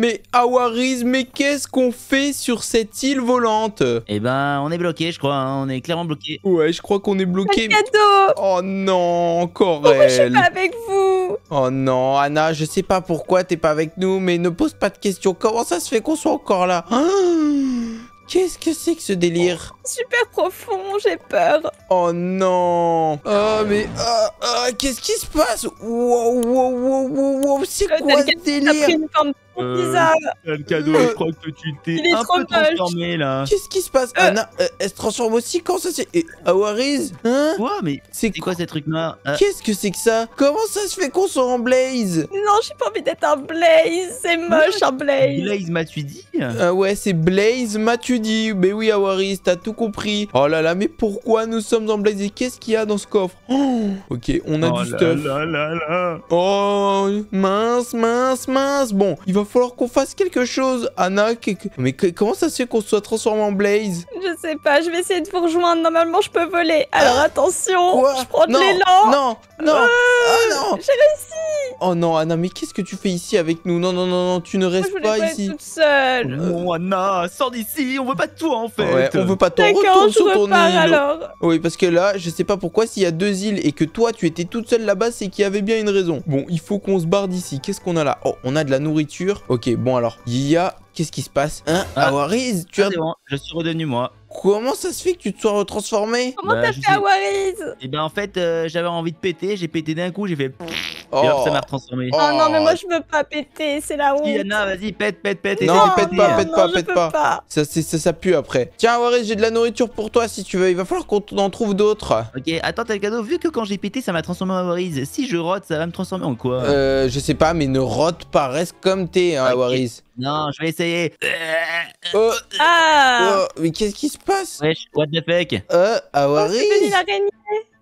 Mais Awariz, mais qu'est-ce qu'on fait sur cette île volante Eh ben, on est bloqué, je crois. Hein. On est clairement bloqué. Ouais, je crois qu'on est bloqué. cadeau Oh non, encore oh, Pourquoi je suis pas avec vous Oh non, Anna, je sais pas pourquoi t'es pas avec nous, mais ne pose pas de questions. Comment ça se fait qu'on soit encore là Qu'est-ce que c'est que ce délire oh, Super profond, j'ai peur. Oh non oh, mais oh, qu'est-ce qui se passe Wow, wow, wow, wow, wow c'est quoi ce délire euh, trop bizarre. Un cadeau, je euh, crois que tu t'es un peu transformé là. Qu'est-ce qui se passe euh. elle se transforme aussi quand ça c'est. Awariz Hein Quoi Mais c'est quoi ces trucs là Qu'est-ce que c'est que ça Comment ça se fait qu'on soit en Blaze Non, j'ai pas envie d'être un Blaze. C'est moche un Blaze. Blaze Matudi Ah ouais, c'est Blaze dit Mais oui, Awariz, t'as tout compris. Oh là là, mais pourquoi nous sommes en Blaze et qu'est-ce qu'il y a dans ce coffre oh, Ok, on a oh du stuff. Oh mince, mince, mince. Bon, il va falloir qu'on fasse quelque chose. Anna, mais comment ça se fait qu'on soit transformé en Blaze Je sais pas, je vais essayer de vous rejoindre. Normalement, je peux voler. Alors ah attention, je prends de l'élan. Non, non, oh, non. J'ai réussi. Oh non, Anna, mais qu'est-ce que tu fais ici avec nous Non, non, non, non, tu ne restes pas, ici. Être toute seule. Anna, sors d'ici. On veut pas de toi en fait. on veut pas de toi. Retourne sur ton île. Oui, parce que là, je sais pas pourquoi s'il y a deux îles et que toi, tu étais toute seule là-bas, c'est qu'il y avait bien une raison. Bon, il faut qu'on se barre d'ici. Qu'est-ce qu'on a là Oh, on a de la nourriture. Ok, bon alors. Yia, qu'est-ce qui se passe Hein Awariz, ah. tu ah, as... je suis redevenu moi. Comment ça se fait que tu te sois retransformé Comment bah, t'as fait Awariz Eh ben en fait, euh, j'avais envie de péter, j'ai pété d'un coup, j'ai fait... Oh. Oh. oh. non, mais moi je veux pas péter, c'est la honte. Yana, vas-y, pète, pète, pète. Non, non pète pas, pète pas, pète pas. Ça, pue après. Tiens, Waris, j'ai de la nourriture pour toi si tu veux. Il va falloir qu'on en trouve d'autres. Ok, attends, t'as le cadeau. Vu que quand j'ai pété, ça m'a transformé en Waris. Si je rote, ça va me transformer en quoi Euh, je sais pas, mais ne rote pas. Reste comme t'es, hein, Non, je vais essayer. Oh. Ah. Oh, mais qu'est-ce qui se passe Wesh, what the fuck Euh, Awaris. Oh,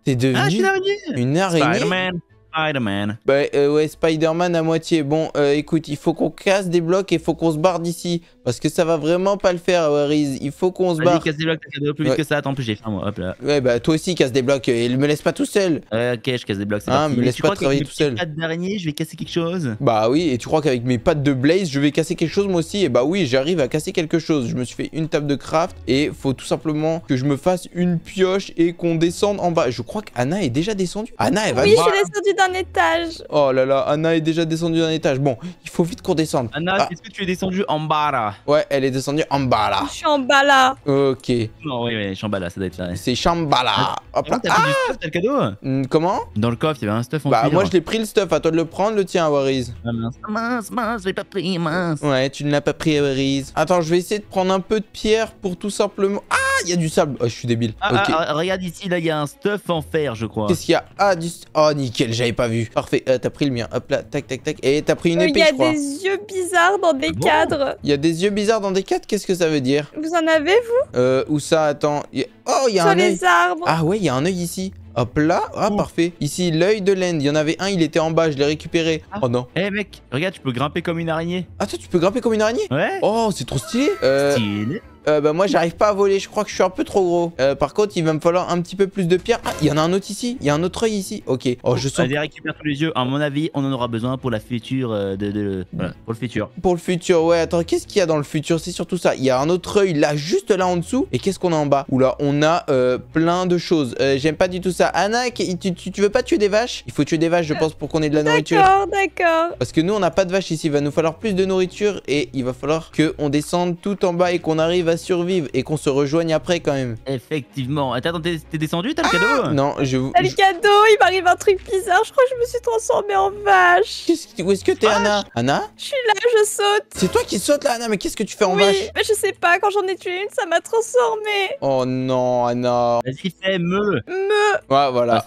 T'es devenu ah, une araignée Spider-Man. Bah euh, ouais, Spider-Man à moitié. Bon, euh, écoute, il faut qu'on casse des blocs et il faut qu'on se barre d'ici. Parce que ça va vraiment pas le faire, Il faut qu'on se barre. casse des blocs, des blocs plus vite que ça. Attends, plus j'ai faim, moi. Ouais, bah toi aussi, casse des blocs. Et me laisse pas tout seul. ok, je casse des blocs. Ah, hein, me laisse pas travailler tout seul. je vais casser quelque chose. Bah oui, et tu crois qu'avec mes pattes de blaze, je vais casser quelque chose moi aussi Et bah oui, j'arrive à casser quelque chose. Je me suis fait une table de craft et faut tout simplement que je me fasse une pioche et qu'on descende en bas. Je crois qu'Anna est déjà descendue. Anna, elle va. Oui, je suis étage. Oh là là, Anna est déjà descendue d'un étage. Bon, il faut vite qu'on descende. Anna, ah. est-ce que tu es descendue en bas là Ouais, elle est descendue en bas là. Je suis en bas là. Ok. Non, oui, oui, Shambhala, ça doit être là. C'est Shambhala. Ah, Hop là. ah t'as le cadeau hmm, Comment Dans le coffre, il y avait un stuff en Bah, moi je l'ai pris le stuff, à toi de le prendre le tien, Awariz. Ah, mince, mince, mince, je l'ai pas pris, mince. Ouais, tu ne l'as pas pris, Waris. Attends, je vais essayer de prendre un peu de pierre pour tout simplement. Ah il y a du sable. Oh, je suis débile. Ah, ah, ah, regarde ici, là, il y a un stuff en fer, je crois. Qu'est-ce qu'il y a Ah, du. Oh, nickel, j'avais pas vu. Parfait. Euh, t'as pris le mien. Hop là, tac, tac, tac. Et t'as pris une euh, épée. Il y a des yeux bizarres dans des cadres. Il y a des yeux bizarres dans des cadres Qu'est-ce que ça veut dire Vous en avez, vous euh, où ça Attends. Oh, il y a un. Sur les arbres. Ah, ouais, il y a un oeil ici. Hop là, ah parfait. Ici, l'œil de l'end. Il y en avait un, il était en bas, je l'ai récupéré. Oh non. Eh mec, regarde, tu peux grimper comme une araignée. Ah toi, tu peux grimper comme une araignée Oh, c'est trop Stylé. Euh, bah moi j'arrive pas à voler, je crois que je suis un peu trop gros. Euh, par contre il va me falloir un petit peu plus de pierres. Ah, il y en a un autre ici, il y a un autre œil ici. Ok. Oh je sens. dire tous les yeux. À mon avis, on en aura besoin pour la future euh, de, de pour le futur. Pour le futur, ouais. Attends, qu'est-ce qu'il y a dans le futur C'est surtout ça. Il y a un autre œil là, juste là en dessous. Et qu'est-ce qu'on a en bas Oula, on a euh, plein de choses. J'aime pas du tout ça. Anna, tu, tu, veux pas tuer des vaches Il faut tuer des vaches, je pense, pour qu'on ait de la nourriture. D'accord, d'accord. Parce que nous on n'a pas de vaches ici. Il va nous falloir plus de nourriture et il va falloir on descende tout en bas et qu'on arrive à survivre et qu'on se rejoigne après quand même. Effectivement. Attends, t'es descendu T'as le ah cadeau Non, je vous. T'as le cadeau Il m'arrive un truc bizarre. Je crois que je me suis transformée en vache. Est où est-ce que t'es, ah, Anna Anna Je suis là, je saute. C'est toi qui sautes là, Anna, mais qu'est-ce que tu fais en vache Je sais pas. Quand j'en ai tué une, ça m'a transformée. Oh non, Anna. Vas-y, fais me. Me. voilà. Ah,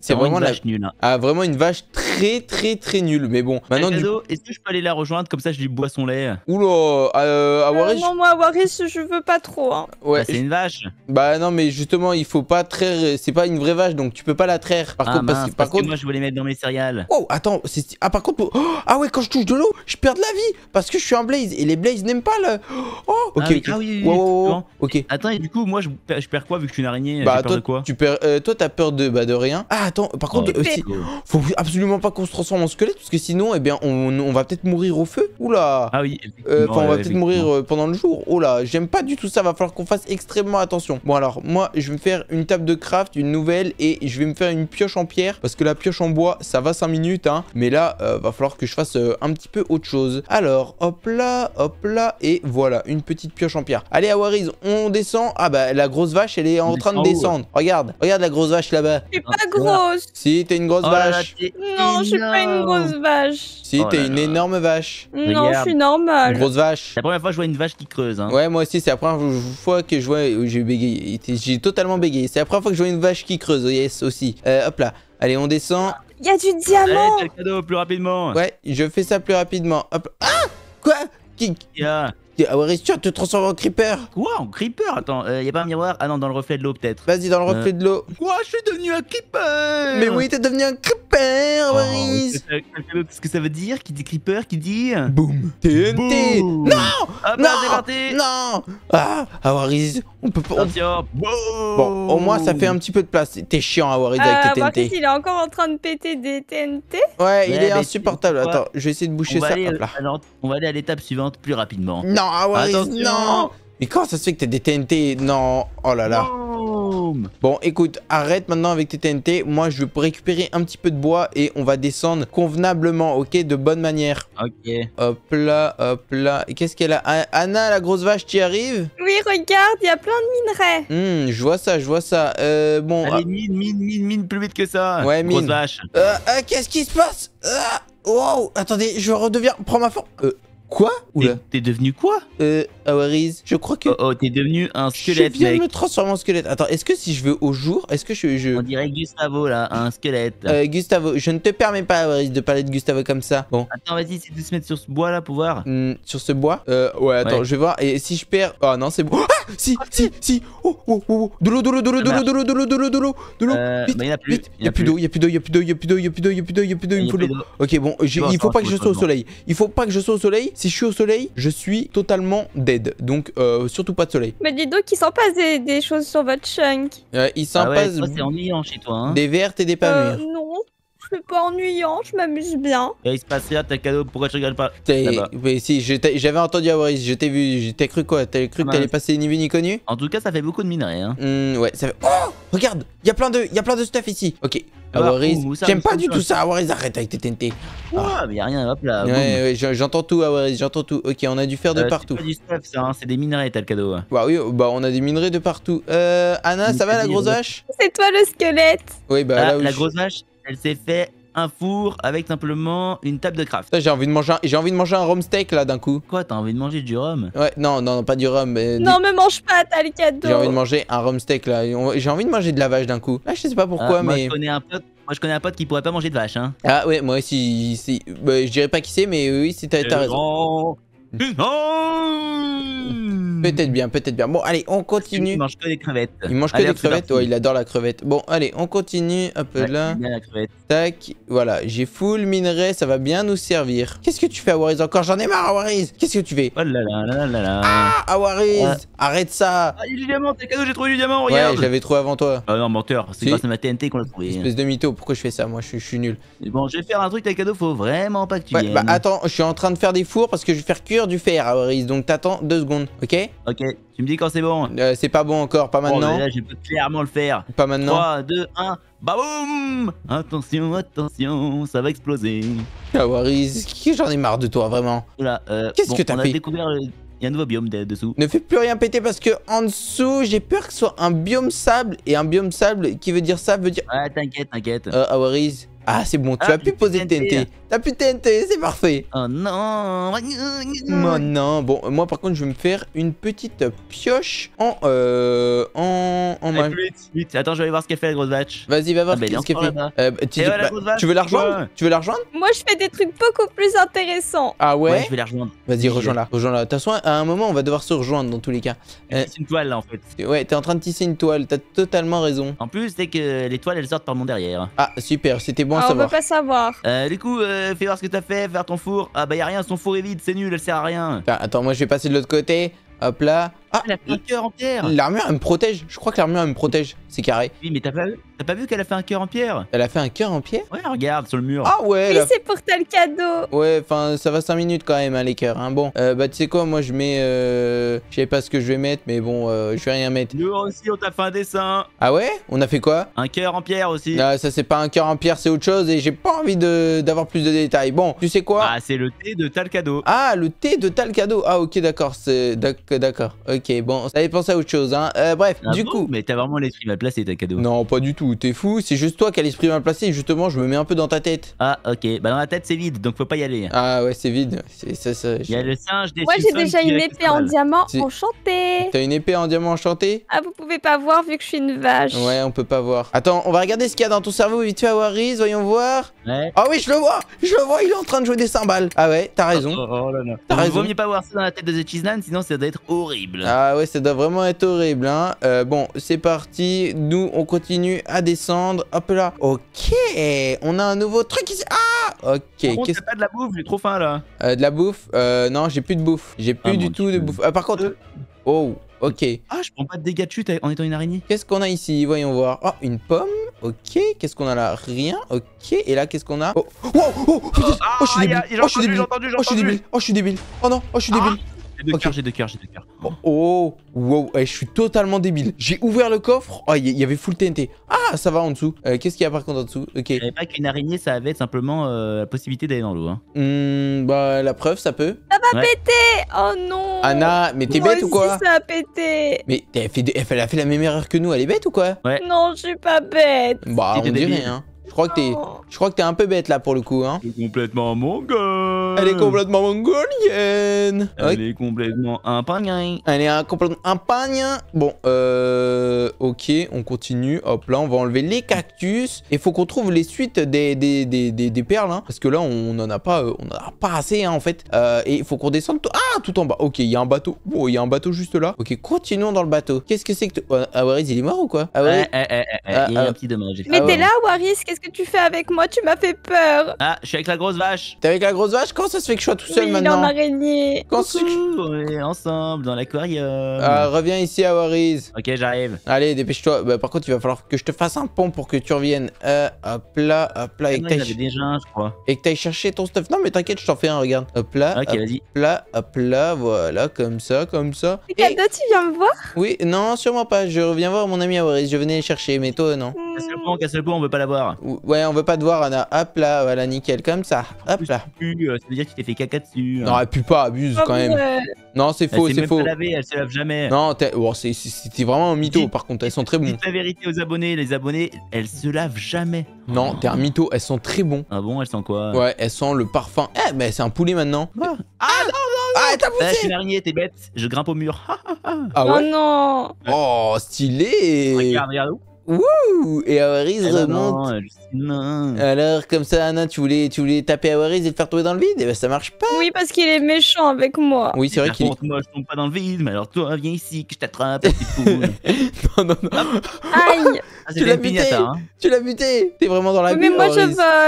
c'est vraiment, une, vache nulle. Hein. Ah, vraiment une vache très, très, très nulle. Mais bon, maintenant. Est-ce que je peux aller la rejoindre Comme ça, je lui bois son lait. Oula, Awaris. Euh, euh non, moi, Awaris, je veux pas trop. Hein. Ouais. Bah, c'est une vache. Bah non, mais justement, il faut pas traire. C'est pas une vraie vache, donc tu peux pas la traire. Par ah, contre, mince, parce, contre... que moi, je voulais mettre dans mes céréales. Oh, attends. Ah, par contre. Oh, ah ouais, quand je touche de l'eau, je perds de la vie parce que je suis un blaze et les blazes n'aiment pas le. Oh, ah ok. Ah, oui, ok. Attends, et du coup, moi, je, je perds quoi vu que je suis une araignée Bah, toi, quoi tu perds. toi euh, toi, t'as peur de bah de rien. Ah, attends. Par contre, oh, euh, faut absolument pas qu'on se transforme en squelette parce que sinon, eh bien, on, on va peut-être mourir au feu. Oula. Ah oui. Euh, enfin, on va peut-être mourir pendant le jour. Oh là, j'aime pas du tout ça, va falloir qu'on fasse extrêmement attention. Bon alors, moi je vais me faire une table de craft, une nouvelle et je vais me faire une pioche en pierre parce que la pioche en bois, ça va 5 minutes, hein. Mais là, euh, va falloir que je fasse euh, un petit peu autre chose. Alors, hop là, hop là et voilà, une petite pioche en pierre. Allez, Awariz, on descend. Ah bah, la grosse vache, elle est en train de descendre. Regarde, regarde la grosse vache là-bas. Je pas grosse. Si, t'es une grosse oh vache. non, je suis pas une grosse vache. Si, oh t'es une énorme vache. Non, je suis normale. Une grosse vache. La première fois, je vois une vache qui creuse. Hein. Ouais, moi aussi, c'est la première fois que je vois... J'ai bégayé, j'ai totalement bégayé. C'est la première fois que je vois une vache qui creuse, yes, aussi. Euh, hop là, allez, on descend. Il y a du diamant Allez, cadeau, plus rapidement Ouais, je fais ça plus rapidement. Hop. Ah Quoi qui... Awaris, ah tu te transformes en creeper Quoi En creeper Attends, il euh, y a pas un miroir Ah non, dans le reflet de l'eau peut-être. Vas-y, dans le reflet euh, de l'eau. Quoi Je suis devenu un creeper Mais oui, t'es devenu un creeper, oh, Awariz Qu'est-ce que ça veut dire Qui dit creeper Qui dit. Euh? Boum TNT Non bah, Non, parti. non Ah Awaris, ah on peut pas. Bon, au moins ça fait un petit peu de place. T'es chiant à avoir avec euh, tes TNT. il est encore en train de péter des TNT. Ouais, il est insupportable. Attends, je vais essayer de boucher ça. on va aller à l'étape suivante plus rapidement. Non, Awaris, non Mais comment ça se fait que t'as des TNT Non, oh là là. Bon, écoute, arrête maintenant avec tes TNT. Moi, je vais récupérer un petit peu de bois et on va descendre convenablement, ok De bonne manière. Ok. Hop là, hop là. qu'est-ce qu'elle a Anna, la grosse vache, y arrives Oui, regarde, il y a plein de minerais. Hum, je vois ça, je vois ça. Euh, bon... Allez, ah. mine, mine, mine, mine plus vite que ça. Ouais, grosse vache. Euh, euh, qu'est-ce qui se passe Waouh Attendez, je redeviens... Prends ma forme. Euh, Quoi T'es devenu quoi Euh, Awariz, ah je crois que... Oh, oh t'es devenu un squelette, Je viens de me transformer en squelette. Attends, est-ce que si je veux au jour, est-ce que je, On dirait Gustavo, là, un squelette. Euh, Gustavo, je ne te permets pas, Awariz, de parler de Gustavo comme ça. Bon. Attends, vas-y, essaie de se mettre sur ce bois, là, pour voir. Hmm, sur ce bois Euh, ouais, attends, je vais voir. Et si je perds... Oh, non, c'est bon. Ah si, si, si oh, oh, oh, oh De l'eau, de l'eau, de l'eau, de l'eau, de l'eau, de l'eau, de l'eau, de l'eau De l'eau euh, bah, Il y a plus d'eau, il y a plus d'eau, il y a plus d'eau, il y a plus d'eau, il y a plus d'eau, il y a plus d'eau, il y a plus d'eau, il faut Ok, bon, il faut pas que je sois au soleil. Il faut pas que je sois au soleil. Si je suis au soleil, je suis totalement dead. Donc, euh, surtout pas de soleil. Mais dis donc, il s'en passe des choses sur votre chunk. Euh, il s'en ah passe. C'est ennuyant chez toi. Hein. Des vertes et des pas Non. C'est pas ennuyant, je m'amuse bien. il passe rien. t'as le cadeau, pourquoi tu regardes pas Mais si, j'avais entendu Awaris, je t'ai vu, J'étais cru quoi T'as cru que t'allais passer ni vu ni connu En tout cas, ça fait beaucoup de minerais. Hein. Hmm, ouais, Oh Regarde, il y a plein de, y a plein de stuff ici. Ok, Awaris, ah bah, j'aime pas du tout ça. Awaris, arrête avec tes TNT. Ah, mais a rien, hop là. Ouais, j'entends tout, Awaris, j'entends tout. Ok, on a dû faire de euh, partout. C'est du stuff, ça, hein, c'est des minerais, t'as le cadeau. Bah oui, bah on a des minerais de partout. Euh, Anna, ça va la grosse hache C'est toi le squelette. Oui, bah ah, là, La grosse hache elle s'est fait un four avec simplement une table de craft. J'ai envie de manger un, j'ai envie de manger un rhum steak là d'un coup. Quoi, t'as envie de manger du rhum Ouais, non, non, pas du rhum. non, mais me mange pas, t'as le cadeau. J'ai envie de manger un rhum steak là. J'ai envie de manger de la vache d'un coup. Là, je sais pas euh, pourquoi, mais. Je connais un pote, moi, je connais un pote qui pourrait pas manger de vache. Hein. Ah ouais, moi aussi. Bah, je dirais pas qui c'est, mais oui, si t'as raison. Hmm. Peut-être bien, peut-être bien. Bon, allez, on continue. Il mange que des crevettes. Il mange que des crevettes. Ouais, il adore la crevette. Bon, allez, on continue. Un peu de là. La crevette. Tac. Voilà, j'ai full minerai. Ça va bien nous servir. Qu'est-ce que tu fais, Awariz Encore, j'en ai marre, Awariz. Qu'est-ce que tu fais Oh là là là là là. Ah, Awariz ah. Arrête ça Ah, il y a du diamant, t'es cadeau, j'ai trouvé du diamant, regarde Ouais, je l'avais trouvé avant toi. Ah non, menteur, c'est grâce ma TNT qu'on l'a trouvé. Espèce de mytho, pourquoi je fais ça Moi, je, suis nul. Bon, je vais faire un truc, t'es cadeau, faut vraiment pas que tu ouais, bah, attends, je suis en train de faire des fours parce que je vais faire cuire du fer, Awariz. Donc t'attends deux secondes, ok Ok, tu me dis quand c'est bon. Euh, c'est pas bon encore, pas oh, maintenant. là, je peux clairement le faire. Pas maintenant. 3, 2, 1, baboum Attention, attention, ça va exploser. Kawaris, ah, j'en ai marre de toi, vraiment. Euh, Qu'est-ce que t'as fait découvert euh, Il y a un nouveau biome dessous. Ne fais plus rien péter parce que en dessous, j'ai peur que ce soit un biome sable. Et un biome sable, qui veut dire ça, veut dire... Ouais, t'inquiète, t'inquiète. Ah, c'est bon, tu ah, as pu poser TNT. TNT. T'as pu TNT, c'est parfait. Oh non. Oh non. Bon, euh, moi par contre, je vais me faire une petite pioche en. Euh, en. en Attends, je vais aller voir ce qu'elle fait, la grosse vache. Vas-y, va voir ah, ce qu'elle fait. Euh, bah, tu, veux la rejoindre Tu veux la rejoindre Moi, je fais des trucs beaucoup plus intéressants. Ah ouais, Je vais la rejoindre. Vas-y, rejoins-la. Rejoins-la. De toute façon, à un moment, on va devoir se rejoindre dans tous les cas. c'est euh, une toile là en fait. Ouais, t'es en train de tisser une toile. T'as totalement raison. En plus, dès que les toiles, elles sortent par mon derrière. Ah, super. C'était bon ah, on veut pas savoir. Euh, du coup, euh, fais voir ce que t'as fait, faire ton four. Ah bah y a rien, son four est vide, c'est nul, elle sert à rien. attends, moi je vais passer de l'autre côté. Hop là. Ah, cœur en pierre L'armure, elle me protège. Je crois que l'armure, elle me protège. C'est carré. Oui, mais t'as pas, pas vu qu'elle a fait un cœur en pierre Elle a fait un cœur en pierre Ouais, regarde, sur le mur. Ah ouais Mais c'est pour Talcado cadeau Ouais, enfin, ça va 5 minutes quand même, hein, les cœurs. Hein. Bon, euh, bah tu sais quoi, moi je mets... Euh, je sais pas ce que je vais mettre, mais bon, euh, je vais rien mettre. Nous aussi, on t'a fait un dessin. Ah ouais On a fait quoi Un cœur en pierre aussi. Ah, ça c'est pas un cœur en pierre, c'est autre chose et j'ai pas envie d'avoir plus de détails. Bon, tu sais quoi Ah, c'est le thé de Talcado. Ah, le thé de Talcado. Ah ok, d'accord, c'est... D'accord, ok, bon, ça avait pensé à autre chose. Hein. Euh, bref, ah du coup. Mais t'as vraiment l'esprit mal placé, t'as cadeau. Non, pas du tout, t'es fou. C'est juste toi qui as l'esprit mal placé. Justement, je me mets un peu dans ta tête. Ah, ok. Bah, dans la tête, c'est vide, donc faut pas y aller. Ah, ouais, c'est vide. Ça, ça, Il y a le singe des Moi, j'ai déjà une épée en diamant enchantée. T'as une épée en diamant enchantée Ah, vous pouvez pas voir vu que je suis une vache. Ouais, on peut pas voir. Attends, on va regarder ce qu'il y a dans ton cerveau vite fait, Waris. Voyons voir. Ah, oui, je le vois. Je le vois, il est en train de jouer des cymbales. Ah, ouais, t'as raison. Oh, oh T'as raison. Vaut mieux pas voir ça dans la tête de The sinon ça doit être horrible. Ah ouais, ça doit vraiment être horrible, hein. Euh, bon, c'est parti. Nous, on continue à descendre. Hop là. Ok, on a un nouveau truc ici. Ah Ok. Qu'est-ce pas de la bouffe J'ai trop faim là. Euh, de la bouffe euh, Non, j'ai plus de bouffe. J'ai plus ah, du tout de bouffe. Ah, par contre. Euh. Oh. Ok. Ah, je prends pas de dégâts de chute en étant une araignée. Qu'est-ce qu'on a ici Voyons voir. Oh, une pomme. Ok. Qu'est-ce qu'on a là Rien. Ok. Et là, qu'est-ce qu'on a Oh, je suis débile. Oh, je suis débile. Oh, je suis oh, débile. Oh, je suis débile. Oh non, oh, je suis débile. J'ai deux cœurs, j'ai deux cœurs, j'ai deux cœurs. Oh, wow, eh, je suis totalement débile. J'ai ouvert le coffre. Oh, il y, avait full TNT. Ah, ça va en dessous. Euh, qu'est-ce qu'il y a par contre en dessous Ok. Je pas qu'une araignée, ça avait simplement euh, la possibilité d'aller dans l'eau. Hein. Hmm, bah, la preuve, ça peut. Ça va péter Oh non Anna, mais t'es bête ou quoi ça a pété. Mais elle, a fait la même erreur que nous, elle est bête ou quoi ouais. Non, je suis pas bête. Bah, on dirait, hein. Je crois que t'es, je crois que t'es un peu bête là pour le coup, hein. Complètement mon gars. Elle est complètement mongolienne. Elle est complètement impagnée. Elle est complètement impagnée. Bon, euh, ok, on continue. Hop là, on va enlever les cactus. Il faut qu'on trouve les suites des, des, des, des, perles. Hein, parce que là, on en a pas, euh, on en a pas assez hein, en fait. Euh, et il faut qu'on descende. tout Ah, tout en bas. Ok, il y a un bateau. Bon, oh, il y a un bateau juste là. Ok, continuons dans le bateau. Qu'est-ce que c'est que Ah euh, Waris, il est mort ou quoi ah, ouais. ah, Il y a ah, un ah. petit dommage. Mais t'es là, Waris. Qu'est-ce que tu fais avec moi Tu m'as fait peur. Ah, je suis avec la grosse vache. T'es avec la grosse vache Comment ça se fait que je sois tout seul oui, maintenant est en araignée. on est ensemble dans l'aquarium. Ah, reviens ici à Ok, j'arrive. Allez, dépêche-toi. Bah, par contre, il va falloir que je te fasse un pont pour que tu reviennes. Euh, hop là, hop là. Et que t'ailles as chercher ton stuff. Non, mais t'inquiète, je t'en fais un, regarde. Hop là, hop là, hop là, voilà, comme ça, comme ça. Et toi tu viens me voir Oui, non, sûrement pas. Je reviens voir mon ami Awariz. Je venais le chercher, mais toi, non. Hmm. Casse le pont, casse le on veut pas voir Ouais, on veut pas te voir, Anna. Hop là, voilà, nickel, comme ça. Hop là. Euh, dire que tu t'es fait caca dessus. Hein. Non, elle pue pas, abuse ah quand même. Non, c'est faux, c'est faux. Elle se elle se lave jamais. Non, oh, c'est vraiment un mytho par contre, elles sont très bonnes. la vérité aux abonnés, les abonnés, elles se lavent jamais. Non, t'es un mytho, elles sont très bons. Ah bon, elles sont quoi Ouais, elles sentent le parfum. Eh, mais c'est un poulet maintenant. Ah, ah! non, non, Ah, t'as poussé Je t'es bête, je grimpe au mur. ah oh ouais Oh non Oh, stylé Regarde, regarde où Wouh Et Awariz ah remonte. Alors comme ça, Anna, tu voulais, tu voulais taper Awariz et le faire tomber dans le vide Et eh bah ben, ça marche pas. Oui, parce qu'il est méchant avec moi. Oui, c'est vrai qu'il. Est... Moi, je tombe pas dans le vide, mais alors toi, viens ici que je t'attrape. non, non, non. Aïe. Ah, hein. tu l'as buté. Tu l'as buté. T'es vraiment dans la butée. bulle. Mais moi, je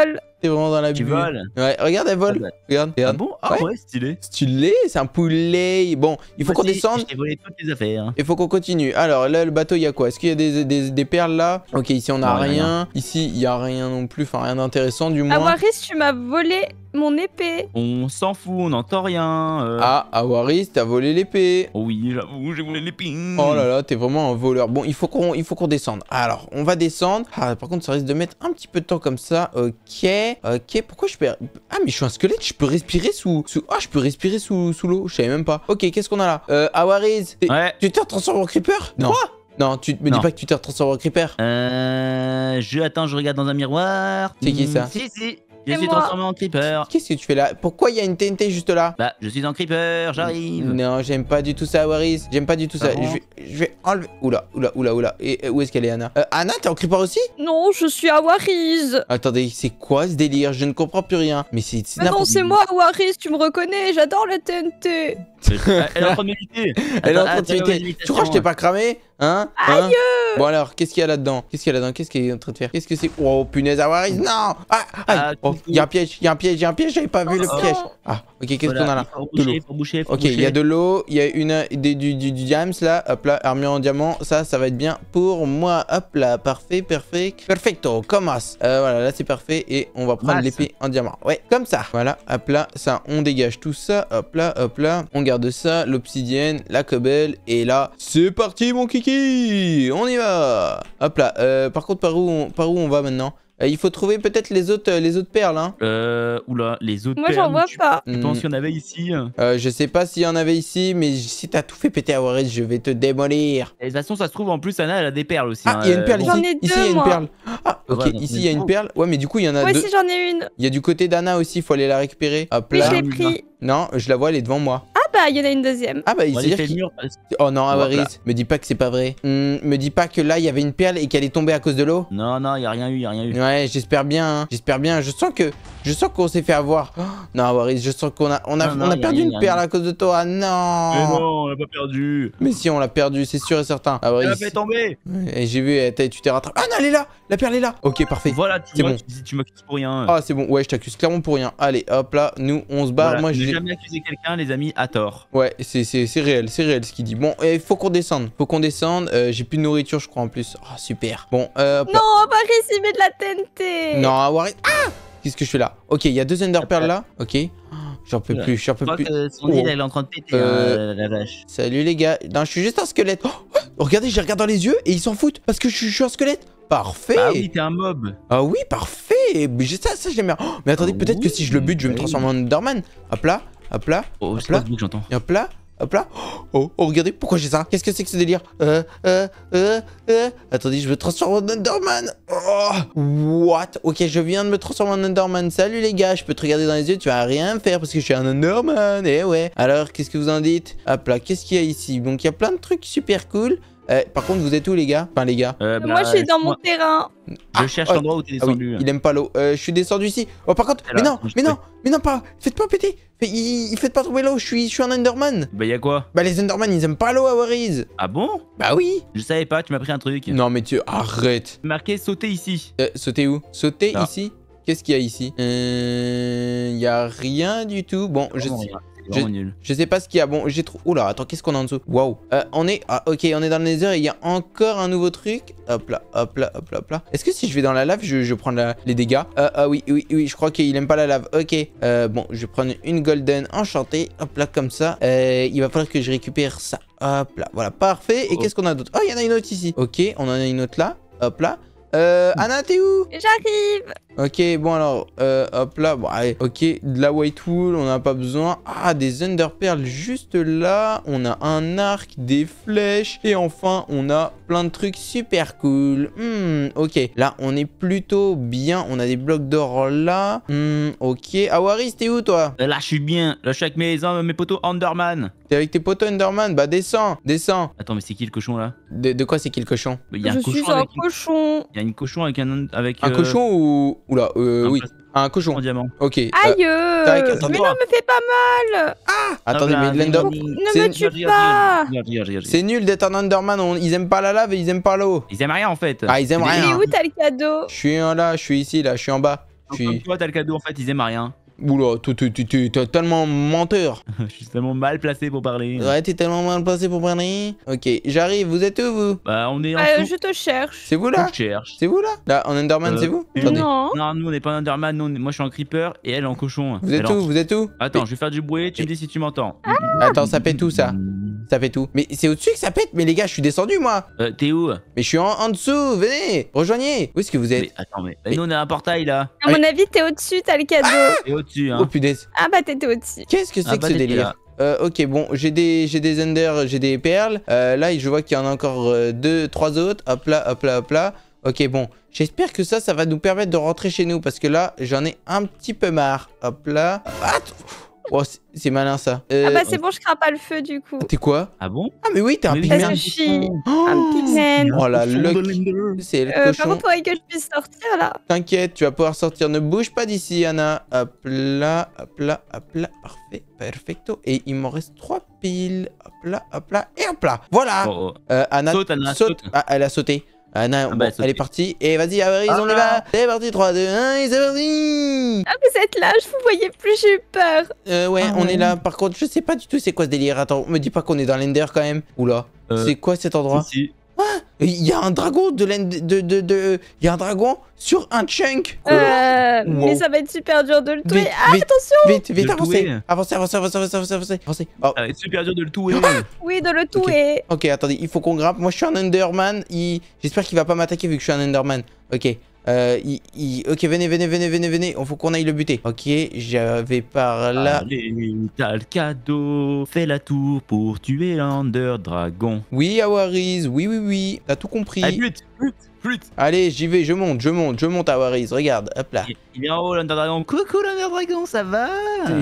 vole. T'es vraiment dans la butée. Tu voles. Ouais, regarde, elle vole. Regarde, ah, bah. regarde. Ah bon Ah ouais, stylé. Stylé, c'est un poulet. Bon, il faut qu'on descende. toutes les affaires. Hein. Il faut qu'on continue. Alors là, le bateau, il y a quoi Est-ce qu'il y a des, des, des perles là Ok, ici, on a rien. Ici, il y a rien non plus. Enfin, rien d'intéressant du ah, moins. Ah, tu m'as volé mon épée. On s'en fout, on n'entend rien. Euh. Ah, Awaris, t'as volé l'épée. Oui, j'avoue, j'ai volé l'épée. Oh là là, t'es vraiment un voleur. Bon, il faut qu'on, il faut qu'on descende. Alors, on va descendre. Ah, par contre, ça risque de mettre un petit peu de temps comme ça. Ok, ok. Pourquoi je perds... Ah, mais je suis un squelette. Je peux respirer sous, sous. Ah, je peux respirer sous, sous l'eau. Je savais même pas. Ok, qu'est-ce qu'on a là euh, Awaris. Ouais. Tu te transformes en creeper Non. non, tu me dis pas que tu t'es transformé en creeper. Euh. Je attends, je regarde dans un miroir. C'est qui ça Si, si. Je suis transformé en creeper. Qu'est-ce que tu fais là Pourquoi il y a une TNT juste là Bah, je suis en creeper, j'arrive. Non, j'aime pas du tout ça, Waris. J'aime pas du tout ça. Ah je, vais, enlever. Oula, oula, oula, oula. Et où est-ce qu'elle est, Anna euh, Anna, t'es en creeper aussi Non, je suis à Waris. Attendez, c'est quoi ce délire Je ne comprends plus rien. Mais c'est. non, c'est moi, Waris. Tu me reconnais J'adore la TNT. Elle est en train de méditer. Elle en Tu crois que je t'ai pas cramé hein, hein Aïe Bon alors, qu'est-ce qu'il y a là-dedans Qu'est-ce qu'il y a là-dedans Qu'est-ce qu'il est en train de faire Qu'est-ce que c'est Oh punaise, Avaris Non Ah, ah, ah oh, Il y a un piège, il y a un piège, il y a un piège, j'avais pas vu le oh, piège. Ah, ok, qu'est-ce qu'on a là Ok, il y a de l'eau, il y a une, du, diams là, hop là, armure en diamant, ça, ça va être bien pour moi. Hop là, parfait, perfect, Perfecto, comme euh, voilà, là c'est parfait et on va prendre l'épée en diamant. Ouais, comme ça. Voilà, hop là, ça, on dégage tout ça, hop là, hop là, on garde de ça, l'obsidienne, la cobble et là, c'est parti mon kiki On y va Hop là, euh, par contre par où on, par où on va maintenant euh, il faut trouver peut-être les autres, euh, les autres perles. Hein. Euh, oula, les autres perles. Moi, j'en vois pas. Je hmm. pense y en avait ici Je sais pas s'il y en avait ici, mais si t'as tout fait péter à Warren, je vais te démolir. de toute façon, ça se trouve, en plus, Anna, elle a des perles aussi. Ah, hein. il y a une perle ici. ici, il y a une perle. Ah, ah ok, ici, il y a une perle. Ouais, mais du coup, il y en a deux. Moi aussi, j'en ai une. Il y a du côté d'Anna aussi, il faut aller la récupérer. Hop là. Non, je la vois, elle est devant moi. Ah, il y en a une deuxième. Ah bah il s'est fait mur. Oh non, Awaris, me dis pas que c'est pas vrai. Hmm, me dis pas que là il y avait une perle et qu'elle est tombée à cause de l'eau. Non, non, il a rien eu, il a rien eu. Ouais, j'espère bien, hein. j'espère bien. Je sens que je sens qu'on s'est fait avoir. Oh, non, Awaris, je sens qu'on a on a, perdu une perle à cause de toi. Ah, non. Mais non, on l'a pas perdu. Mais si, on l'a perdu, c'est sûr et certain. Awaris. Elle fait tomber. Et j'ai vu, tu t'es rattrapé. Ah non, elle est là, la perle est là. OK, parfait. Voilà, tu m'accuses pour rien. Ah, c'est bon. Ouais, je t'accuse clairement pour rien. Allez, hop là, nous on se bat. Moi, j'ai jamais accusé quelqu'un, les amis, à tort. Ouais, c'est réel, c'est réel ce qu'il dit. Bon, il eh, faut qu'on descende, faut qu'on descende. Euh, j'ai plus de nourriture, je crois, en plus. oh, super. Bon, euh... Non, pas il mais de la TNT Non, Ah Qu'est-ce que je fais là Ok, il y a deux Ender Pearls là. Ok. J'en peux plus, j'en peux je plus. son île, oh. elle est en train de péter, hein, euh, la vache. Salut les gars. Non, je suis juste un squelette. Oh, regardez, je regarde dans les yeux et ils s'en foutent parce que je, suis un squelette. Parfait Ah oui, t'es un mob Ah oui, parfait Ça, ça j'aime bien oh, Mais attendez, ah peut-être que si je le bute, je vais me bah transformer en Enderman Hop là hop là, oh, hop là, j'entends. hop là, hop là. Oh, regardez, pourquoi j'ai ça Qu'est-ce que c'est que ce délire Euh, euh, euh, euh. Attendez, je me transformer en Underman. Oh, what Ok, je viens de me transformer en Underman. Salut les gars, je peux te regarder dans les yeux, tu vas rien faire parce que je suis un Underman. Eh ouais. Alors, qu'est-ce que vous en dites Hop là, qu'est-ce qu'il y a ici Donc, il y a plein de trucs super cool. Eh, par contre, vous êtes où, les gars Enfin, les gars. Euh, bah, moi, je suis dans mon terrain. Je ah, cherche oh, l'endroit où t'es ah descendu. Hein. Il aime pas l'eau. Euh, je suis descendu ici. Oh, par contre, mais non, mais non, mais non, pas. Faites pas péter. Il, faites pas trouver l'eau. Je suis, je suis un Underman. Bah, y'a quoi Bah, les Underman, ils aiment pas l'eau à Warriors. Ah bon Bah oui. Je savais pas. Tu m'as pris un truc. Non, mais tu arrête. Marqué sauter ici. Euh, sauter où Sauter ici Qu'est-ce qu'il y a ici Il y a rien du tout. Bon, je sais. Je, sais pas ce qu'il y a. Bon, j'ai trop. Oula, attends, qu'est-ce qu'on a en dessous Waouh. Euh, on est. Ah, ok, on est dans le nether il y a encore un nouveau truc. Hop là, hop là, hop là, hop là. Est-ce que si je vais dans la lave, je, prends les dégâts euh, Ah oui, oui, oui, je crois qu'il aime pas la lave. Ok. Euh, bon, je vais prendre une golden enchantée. Hop là, comme ça. il va falloir que je récupère ça. Hop là, voilà, parfait. Et oh. qu'est-ce qu'on a d'autre Oh, il y en a une autre ici. Ok, on en a une autre là. Hop là. Euh, Anna, t'es où J'arrive Ok, bon alors, euh, hop là, bon allez, ok, de la white wool, on n'a pas besoin. Ah, des perles juste là, on a un arc, des flèches, et enfin, on a plein de trucs super cool. Hmm, ok, là, on est plutôt bien, on a des blocs d'or là. Hmm, ok, Awaris, t'es où toi euh, Là, je suis bien, là, je suis avec mes, mes potos Underman. T'es avec tes potos Underman Bah, descends, descends. Attends, mais c'est qui le cochon là de, quoi c'est qui le cochon Il y a un Je cochon suis un cochon. Il y a une cochon avec un avec un euh, cochon ou oula euh, oui, un cochon. Un diamant. OK. Euh, Aïe euh, Mais non, me fais pas mal. Ah, ah Attendez, bah, mais Lendop, ne me tue pas. C'est nul d'être un Underman, ils aiment pas la lave et ils aiment pas l'eau. Ils aiment rien en fait. Ah, ils aiment rien. Mais où t'as le cadeau Je suis là, je suis ici là, je suis en bas. toi, t'as le cadeau en fait, ils aiment rien. Oula, t'es tellement menteur. je suis tellement mal placé pour parler. Ouais, t'es tellement mal placé pour parler. Ok, j'arrive, vous êtes où vous Bah, on est en euh, Je te cherche. C'est vous là Je cherche. C'est vous là Là, en Enderman, euh, c'est vous Non. Non, nous on est pas en Enderman, moi je suis en Creeper et elle en cochon. Vous êtes où Vous êtes où Attends, je vais faire du bruit, tu me dis si tu m'entends. Attends, ça pète tout ça. Ça fait tout. Mais c'est au-dessus que ça pète. Mais les gars, je suis descendu, moi. Euh, t'es où Mais je suis en, en, dessous. Venez, rejoignez. Où est-ce que vous êtes Attends, mais... nous, on a un portail, là. À mon avis, t'es au-dessus, t'as le cadeau. Ah t'es au-dessus, hein. Oh, punaise. Ah, bah, t'étais au-dessus. Qu'est-ce que c'est ah que bah, ce délire euh, ok, bon, j'ai des, j'ai des enders, j'ai des perles. Euh, là, je vois qu'il y en a encore euh, deux, trois autres. Hop là, hop là, hop là. Ok, bon. J'espère que ça, ça va nous permettre de rentrer chez nous. Parce que là, j'en ai un petit peu marre. Hop là. Ah, Oh, c'est malin ça. Euh, ah bah c'est bon, je crains pas le feu du coup. T'es quoi Ah bon Ah mais oui, t'es un pigman. je suis oh un pig Oh là luck. C'est le euh, cochon. Par contre, que je puisse sortir là. T'inquiète, tu vas pouvoir sortir. Ne bouge pas d'ici, Anna. Hop là, hop là, hop là. Parfait, perfecto. Et il m'en reste trois piles. Hop là, hop là et hop là. Voilà. Oh, oh. Euh, Anna saute, saute. Ah, elle a sauté. Ah non, ah, bah, ah, ah, bah. elle est partie. Et vas-y, Avery, on y va. C'est parti, 3, 2, 1, c'est parti. Ah, vous êtes là, je vous voyais plus, j'ai eu peur. Euh, ouais, on est là. Par contre, je sais pas du tout c'est quoi ce délire. Attends, me dis pas qu'on est dans l'Ender quand même. Oula, euh, c'est quoi cet endroit il y a un dragon de de, de, de, y a un dragon sur un chunk. Euh, Mais ça ah, va être super dur de le tuer. ah, attention Vite, vite, avancez. avancez. Avancez, avancez, avancez, avancez, avancez. Oh. va être super dur de le tuer. oui, de le tuer. ok, attendez, il faut qu'on grimpe. Moi, je suis un Underman. J'espère qu'il va pas m'attaquer vu que je suis un Underman. Ok, euh, il, Ok, venez, venez, venez, venez, venez. On faut qu'on aille le buter. Ok, j'avais par là. Allez, t'as le cadeau. Fais la tour pour tuer l'Under Dragon. Oui, Awaris. Oui, oui, oui. T'as tout compris. but. Allez, j'y vais, je monte, je monte, je monte à Waris. Regarde, hop là. Il est en haut, l'Underdragon. Coucou Dragon, ça va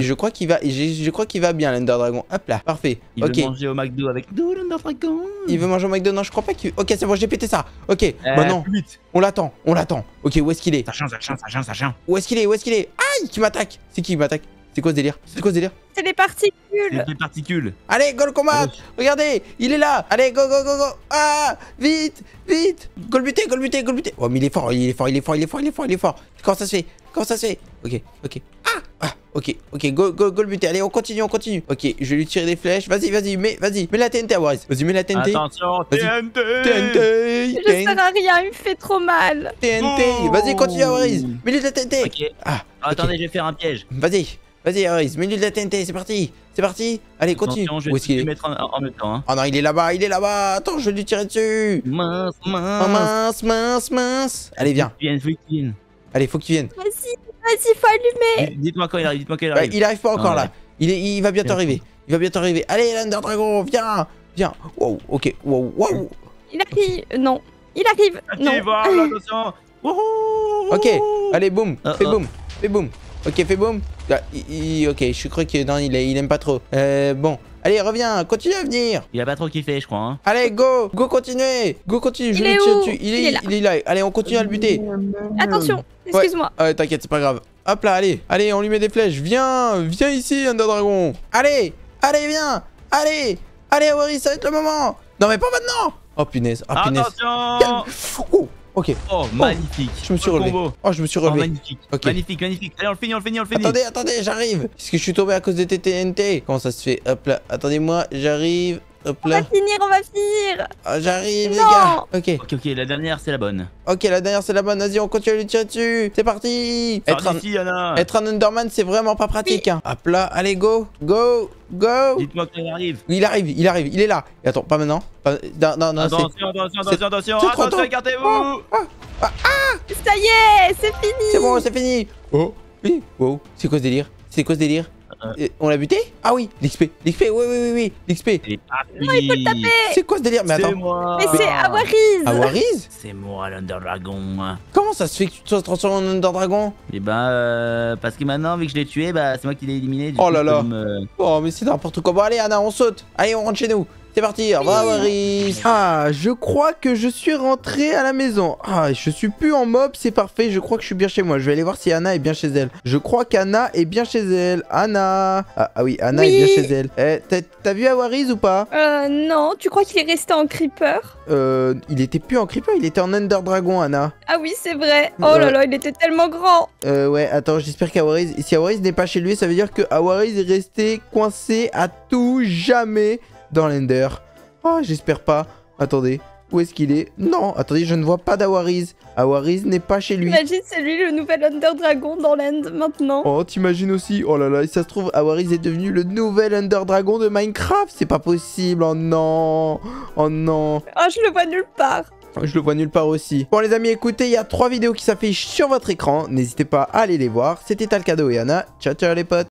Je crois qu'il va, je, crois qu'il va bien l'Underdragon. Hop là, parfait. Il veut manger au McDo avec nous, Dragon. Il veut manger au McDo, non, je crois pas qu'il. Ok, c'est bon, j'ai pété ça. Ok, maintenant, bah euh, on l'attend, on l'attend. Ok, où est-ce qu'il est, Ça change, ça change, ça change, ça change. Où est-ce qu'il est Où est-ce qu'il est Aïe, tu m'attaque C'est qui qui m'attaque c'est quoi ce délire C'est quoi ce délire C'est des particules C'est des particules Allez, go le combat Regardez, il est là Allez, go, go, go, go Ah Vite Vite Goal buté, goal buté, goal buté Oh, mais il est fort, il est fort, il est fort, il est fort, il est fort, il est fort Comment ça se fait Comment ça se fait Ok, ok. Ah Ah Ok, ok, go, go, go le buter. Allez, on continue, on continue. Ok, je vais lui tirer des flèches. Vas-y, vas-y, mets, vas-y, mets la TNT, Waris. Vas-y, mets la TNT. Attention, TNT. TNT. Je ne sers à rien, il me fait trop mal. TNT. Vas-y, continue, Waris. mets la TNT. Ok. Ah, Attendez, je vais faire un piège. Vas-y. Vas-y, Aris, menu de la TNT, c'est parti. C'est parti. Allez, continue. Attention, Où mettre en, même temps, Oh non, il est là-bas, il est là-bas. Attends, je vais lui tirer dessus. Mince, ah, mince. mince, mince, mince. Allez, viens. Viens faut qu'il vienne. Allez, faut qu'il vienne. Vas-y, vas-y, faut allumer. Dites-moi quand il arrive, dites-moi quand il arrive. il arrive pas encore là. Ah, il, est, il, va bientôt arriver. Il va bientôt arriver. Allez, l'Under Dragon, viens. Viens. Wow, ok. Wow, wow. Il arrive. Non. Il arrive. Non. attention. ok, allez, boum. Fais boum. Fais boum. Ok, fais boum. Ah, ok, je crois cru qu'il il, il aime pas trop. Euh, bon. Allez, reviens, continue à venir. Il a pas trop kiffé, je crois. Hein. Allez, go, go, continuez. Go, continue. il, est où il, est, là. Allez, on continue à le buter. Attention, excuse-moi. Ah ouais, t'inquiète, c'est pas grave. Hop là, allez, allez, on lui met des flèches. Viens, viens ici, Under Dragon. Allez, allez, viens. Allez, allez, Awari, ça va être le moment. Non, mais pas maintenant. Oh punaise, oh punaise. Attention Ok. Oh, oh, magnifique. je me suis relevé. Oh, je me suis relevé. Oh, magnifique. Magnifique, Allez, on le finit, on le finit, on le finit. Attendez, attendez, j'arrive. Est-ce que je suis tombé à cause des TTNT Comment ça se fait Hop là. Attendez-moi, j'arrive. On va finir, on va finir ah, J'arrive, les gars Ok. Ok, ok, la dernière, c'est la bonne. Ok, la dernière, c'est la bonne. Vas-y, on continue à lui tirer dessus. C'est parti être un... être un Underman, c'est vraiment pas pratique. Hein. Hop là, allez, go Go Go Dites-moi quand il arrive. Il arrive, il arrive, il est là. Et attends, pas maintenant. Non, non, non. Attention, attention, attention, attention. Attention, regardez vous ah, Ça y est, c'est fini C'est bon, c'est fini Oh, oui, wow. C'est quoi ce délire C'est quoi ce délire on l'a buté Ah oui, l'XP, l'XP, oui, oui, oui, oui, l'XP. Ah, ah, il faut le taper C'est quoi ce délire Mais attends. Mais c'est ah. Awariz Awariz C'est moi l'Underdragon. Comment ça se fait que tu te transformé en Underdragon Eh ben, euh, parce que maintenant, vu que je l'ai tué, bah, c'est moi qui l'ai éliminé. Du oh là là euh, Oh, mais c'est n'importe quoi. Bon, allez, Anna, on saute Allez, on rentre chez nous c'est parti, au revoir Ah, je crois que je suis rentré à la maison. Ah, je suis plus en mob, c'est parfait, je crois que je suis bien chez moi. Je vais aller voir si Anna est bien chez elle. Je crois qu'Anna est bien chez elle. Anna Ah, ah oui, Anna est bien chez elle. Eh, t'as vu Awaris ou pas Euh, non, tu crois qu'il est resté en Creeper Euh, il était plus en Creeper, il était en Under Dragon, Anna. Ah oui, c'est vrai. Oh là euh. là, il était tellement grand Euh, ouais, attends, j'espère qu'Awaris... Si Awaris n'est pas chez lui, ça veut dire que est resté coincé à tout jamais dans l'Ender. Oh, j'espère pas. Attendez, où est-ce qu'il est, Non, attendez, je ne vois pas d'Awariz. Awariz n'est pas chez lui. Imagine, c'est lui le nouvel Under Dragon dans l'End maintenant. Oh, t'imagines aussi Oh là là, et ça se trouve, Awariz est devenu le nouvel Under Dragon de Minecraft. C'est pas possible, oh non Oh non Oh, je le vois nulle part je le vois nulle part aussi. Bon les amis, écoutez, il y a trois vidéos qui s'affichent sur votre écran. N'hésitez pas à aller les voir. C'était Talcado et Anna. Ciao ciao les potes